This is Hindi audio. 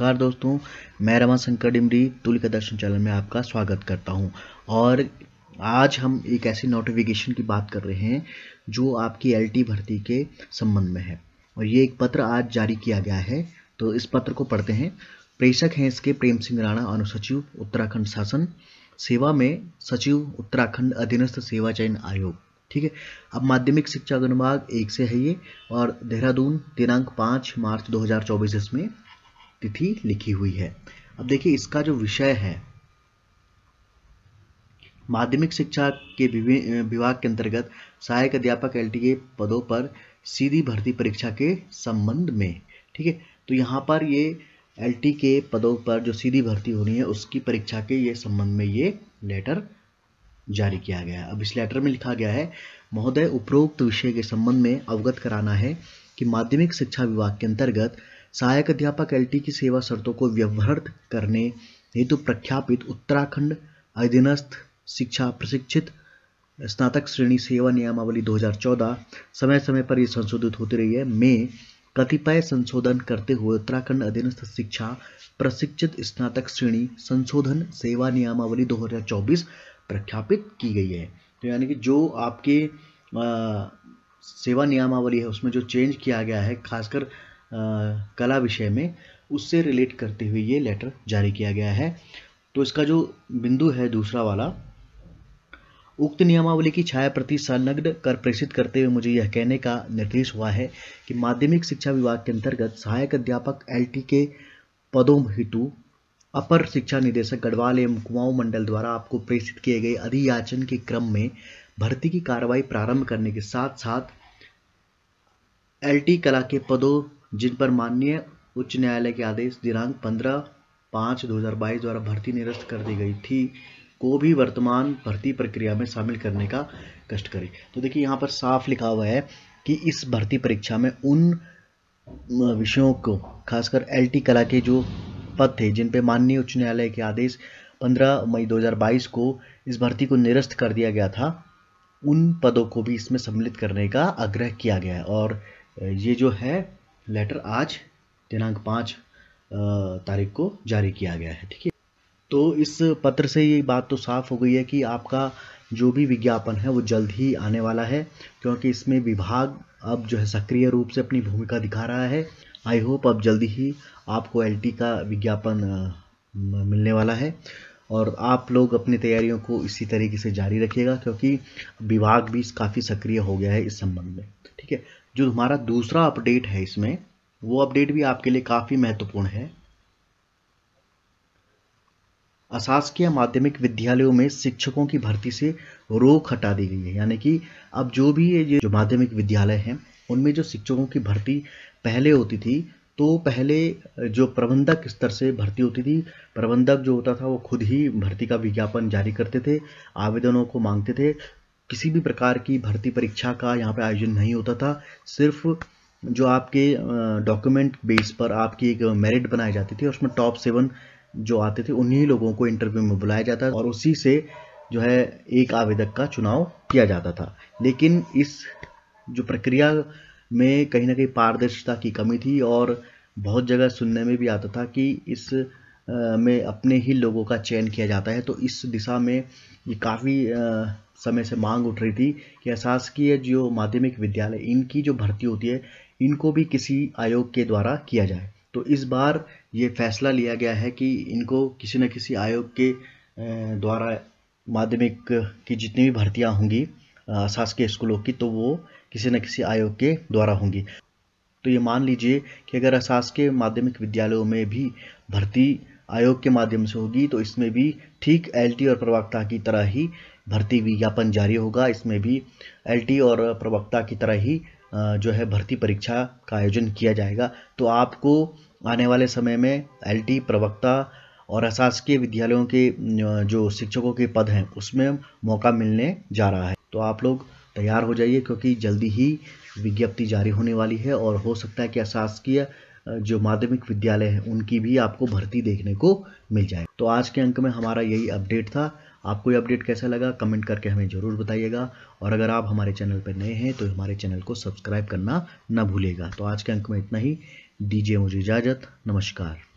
नमस्कार दोस्तों मैं रमा शंकर डिमरी तुलिका दर्शन चैनल में आपका स्वागत करता हूं और आज हम एक ऐसी नोटिफिकेशन की बात कर रहे हैं जो आपकी एलटी भर्ती के संबंध में है और ये एक पत्र आज जारी किया गया है तो इस पत्र को पढ़ते हैं प्रेषक हैं इसके प्रेम सिंह राणा अनुसचिव उत्तराखंड शासन सेवा में सचिव उत्तराखंड अधीनस्थ सेवा चयन आयोग ठीक है अब माध्यमिक शिक्षा अनुभाग एक से है ये और देहरादून दिनांक पाँच मार्च 2024 इसमें तिथि लिखी हुई है अब देखिए इसका जो विषय है माध्यमिक शिक्षा के विभाग के अंतर्गत सहायक अध्यापक एल के पदों पर सीधी भर्ती परीक्षा के संबंध में ठीक है तो यहाँ पर ये एल के पदों पर जो सीधी भर्ती होनी है उसकी परीक्षा के ये संबंध में ये लेटर जारी किया गया है अब इस लेटर में लिखा गया है महोदय उपरोक्त विषय के संबंध में अवगत कराना है कि माध्यमिक शिक्षा विभाग के अंतर्गत सहायक अध्यापक एल की सेवा शर्तों को व्यवहृत करने हेतु तो प्रख्यापित उत्तराखंड अधीनस्थ शिक्षा प्रशिक्षित स्नातक श्रेणी सेवा नियमावली 2014 समय समय पर यह संशोधित होती रही है में कतिपय संशोधन करते हुए उत्तराखंड अधीनस्थ शिक्षा प्रशिक्षित स्नातक श्रेणी संशोधन सेवा नियमावली 2024 प्रख्यापित की गई है तो यानी कि जो आपके आ, सेवा नियमावली है उसमें जो चेंज किया गया है खासकर कला विषय में उससे रिलेट करते हुए ये लेटर जारी किया गया है तो इसका जो बिंदु है दूसरा वाला उक्त नियमावली की छाया प्रति संलग्न कर प्रेषित करते हुए मुझे यह कहने का निर्देश हुआ है कि माध्यमिक शिक्षा विभाग के अंतर्गत सहायक अध्यापक एल के पदों हेतु अपर शिक्षा निदेशक गढ़वाल एवं कुमाऊं मंडल द्वारा आपको प्रेषित किए गए अधियाचन के क्रम में भर्ती की कार्रवाई प्रारंभ करने के साथ साथ एलटी कला के पदों जिन पर माननीय उच्च न्यायालय के आदेश दिनांक पंद्रह पाँच 2022 द्वारा भर्ती निरस्त कर दी गई थी को भी वर्तमान भर्ती प्रक्रिया में शामिल करने का कष्ट करें तो देखिए यहाँ पर साफ लिखा हुआ है कि इस भर्ती परीक्षा में उन विषयों को खासकर एलटी कला के जो पद थे जिन पर माननीय उच्च न्यायालय के आदेश 15 मई 2022 को इस भर्ती को निरस्त कर दिया गया था उन पदों को भी इसमें सम्मिलित करने का आग्रह किया गया है और ये जो है लेटर आज दिनांक पाँच तारीख को जारी किया गया है ठीक है तो इस पत्र से ये बात तो साफ हो गई है कि आपका जो भी विज्ञापन है वो जल्द ही आने वाला है क्योंकि इसमें विभाग अब जो है सक्रिय रूप से अपनी भूमिका दिखा रहा है आई होप अब जल्दी ही आपको एल का विज्ञापन मिलने वाला है और आप लोग अपनी तैयारियों को इसी तरीके से जारी रखिएगा क्योंकि विभाग भी काफ़ी सक्रिय हो गया है इस संबंध में ठीक है जो हमारा दूसरा अपडेट है इसमें वो अपडेट भी आपके लिए काफ़ी महत्वपूर्ण है अशासकीय माध्यमिक विद्यालयों में शिक्षकों की भर्ती से रोक हटा दी गई है यानी कि अब जो भी ये जो माध्यमिक विद्यालय हैं उनमें जो शिक्षकों की भर्ती पहले होती थी तो पहले जो प्रबंधक स्तर से भर्ती होती थी प्रबंधक जो होता था वो खुद ही भर्ती का विज्ञापन जारी करते थे आवेदनों को मांगते थे किसी भी प्रकार की भर्ती परीक्षा का यहाँ पे आयोजन नहीं होता था सिर्फ जो आपके डॉक्यूमेंट बेस पर आपकी एक मेरिट बनाई जाती थी उसमें टॉप सेवन जो आते थे उन्हीं लोगों को इंटरव्यू में बुलाया जाता था और उसी से जो है एक आवेदक का चुनाव किया जाता था लेकिन इस जो प्रक्रिया में कहीं ना कहीं पारदर्शिता की कमी थी और बहुत जगह सुनने में भी आता था कि इस में अपने ही लोगों का चयन किया जाता है तो इस दिशा में ये काफ़ी समय से मांग उठ रही थी कि अशासकीय जो माध्यमिक विद्यालय इनकी जो भर्ती होती है इनको भी किसी आयोग के द्वारा किया जाए तो इस बार ये फैसला लिया गया है कि इनको किसी न किसी आयोग के द्वारा माध्यमिक की जितनी भी भर्तियाँ होंगी शासकीय स्कूलों की तो वो किसी न किसी आयोग के द्वारा होंगी तो ये मान लीजिए कि अगर अशासकीय माध्यमिक विद्यालयों में भी भर्ती आयोग के माध्यम से होगी तो इसमें भी ठीक एलटी और प्रवक्ता की तरह ही भर्ती विज्ञापन जारी होगा इसमें भी एलटी और प्रवक्ता की तरह ही जो है भर्ती परीक्षा का आयोजन किया जाएगा तो आपको आने वाले समय में एलटी प्रवक्ता और अशासकीय विद्यालयों के जो शिक्षकों के पद हैं उसमें मौका मिलने जा रहा है तो आप लोग तैयार हो जाइए क्योंकि जल्दी ही विज्ञप्ति जारी होने वाली है और हो सकता है कि अशासकीय जो माध्यमिक विद्यालय हैं उनकी भी आपको भर्ती देखने को मिल जाए तो आज के अंक में हमारा यही अपडेट था आपको ये अपडेट कैसा लगा कमेंट करके हमें ज़रूर बताइएगा और अगर आप हमारे चैनल पर नए हैं तो हमारे चैनल को सब्सक्राइब करना ना भूलेगा तो आज के अंक में इतना ही दीजिए मुझे इजाज़त नमस्कार